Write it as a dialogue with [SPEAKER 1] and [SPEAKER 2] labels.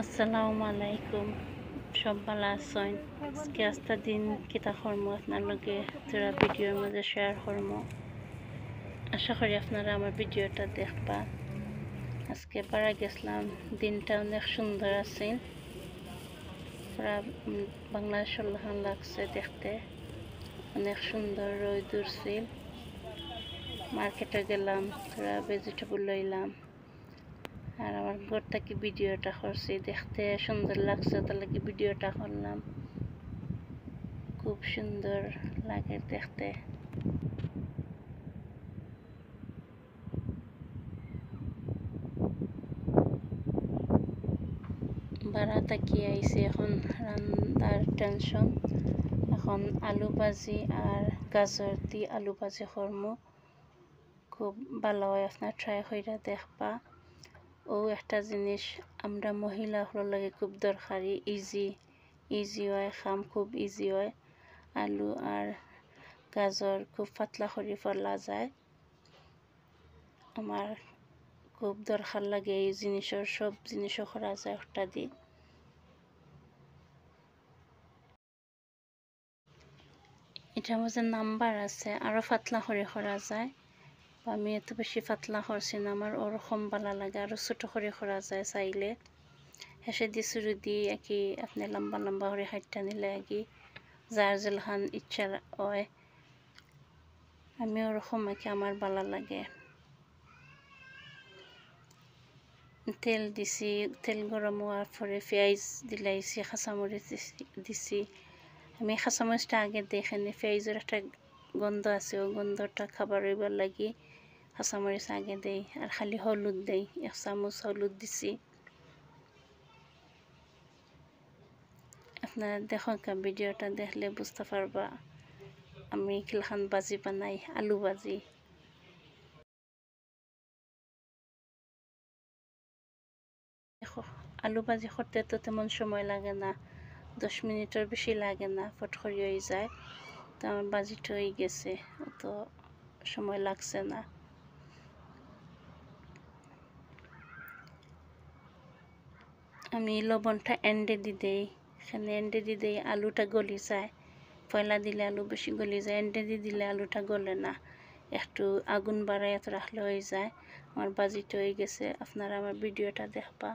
[SPEAKER 1] আসসালামু আলাইকুম সব ভালো আছেন আজকে আস্তা দিন কিতা কর্ম আপনারলগে যারা ভিডিওর মাঝে শেয়ার কর্ম আশা করি আপনারা আমার ভিডিওটা দেখবা আজকে পাড়া গেছিলাম দিনটা অনেক সুন্দর পুরা পাড়া বাংলাদেশ লাগছে দেখতে অনেক সুন্দর দূর উঠছিল মার্কেটে গেলাম তোরা ভেজিটেবল লইলাম আর আমার ঘরটা কি ভিডিওটা করছি দেখতে সুন্দর লাগছে তাহলে কি ভিডিওটা করলাম খুব সুন্দর লাগে দেখতে ভাড়া তাকিয়ে আইসে এখন রান্নার টেনশন এখন আলু ভাজি আর গাজর দিয়ে আলু ভাজি করমু খুব ভালো হয় আপনার ট্রাই কইরা দেখবা ও একটা জিনিস আমরা মহিলা হল লাগে খুব দরকারি ইজি ইজি হয় খাম খুব ইজি হয় আলু আর গাজর খুব পাতলা করে ফলা যায় আমার খুব দরকার লাগে এই জিনিসের সব জিনিসও করা যায় একটা দিন এটার মধ্যে নাম্বার আছে আরও পাতলা করে করা যায় আমি এইটো বেছি ফাটলা সৰচিন আমাৰ অৰু বালা লাগে আৰু ছোট সৰি সৰা যায় চাইলে হেঁচে দি চুৰু দি আঁকি আপুনি লম্বা লম্বা সৰি সাত আনিলে আঁকি যাৰ জলহান ইচ্ছা হয় আমি অৰুসম আঁকি আমাৰ বালা লাগে তেল দিছি তেল গৰম হোৱাৰ পৰে পিঁয়াজ দিলাইছি খাচামৰিচ দিছি আমি খাচামৰিচটা আগে দেখেনি পিঁয়াজৰ এটা গোন্ধ আছে গোন্ধটা খাব লাগি খচামৰিচ আগে দেই আৰু খালি হলুদ দেই এক চামুচ হলুদ দিছি আপোনাৰ দেখক ভিডিঅ' এটা দেখিলে বুজি পাৰবা আমি খিলখান ভাজি বনাই আলু ভাজি আলু ভাজি সতেতো তেমন সময় লাগে না দহ মিনিটৰ বেছি লাগে না ফট কৰি হৈ যায় তাৰমানে ভাজি থৈ গৈছে তো সময় লাগছে না আমি লবণটা এন্ডে দি দেই এখানে এন্ডে দি দেই আলুটা গলি যায় পয়লা দিলে আলু বেশি গলি যায় এন্ডে দি দিলে আলুটা গলে না একটু আগুন বাড়াইয়া রাখলে হয়ে যায় আমার বাজিটা হয়ে গেছে আপনারা আমার ভিডিওটা দেখবা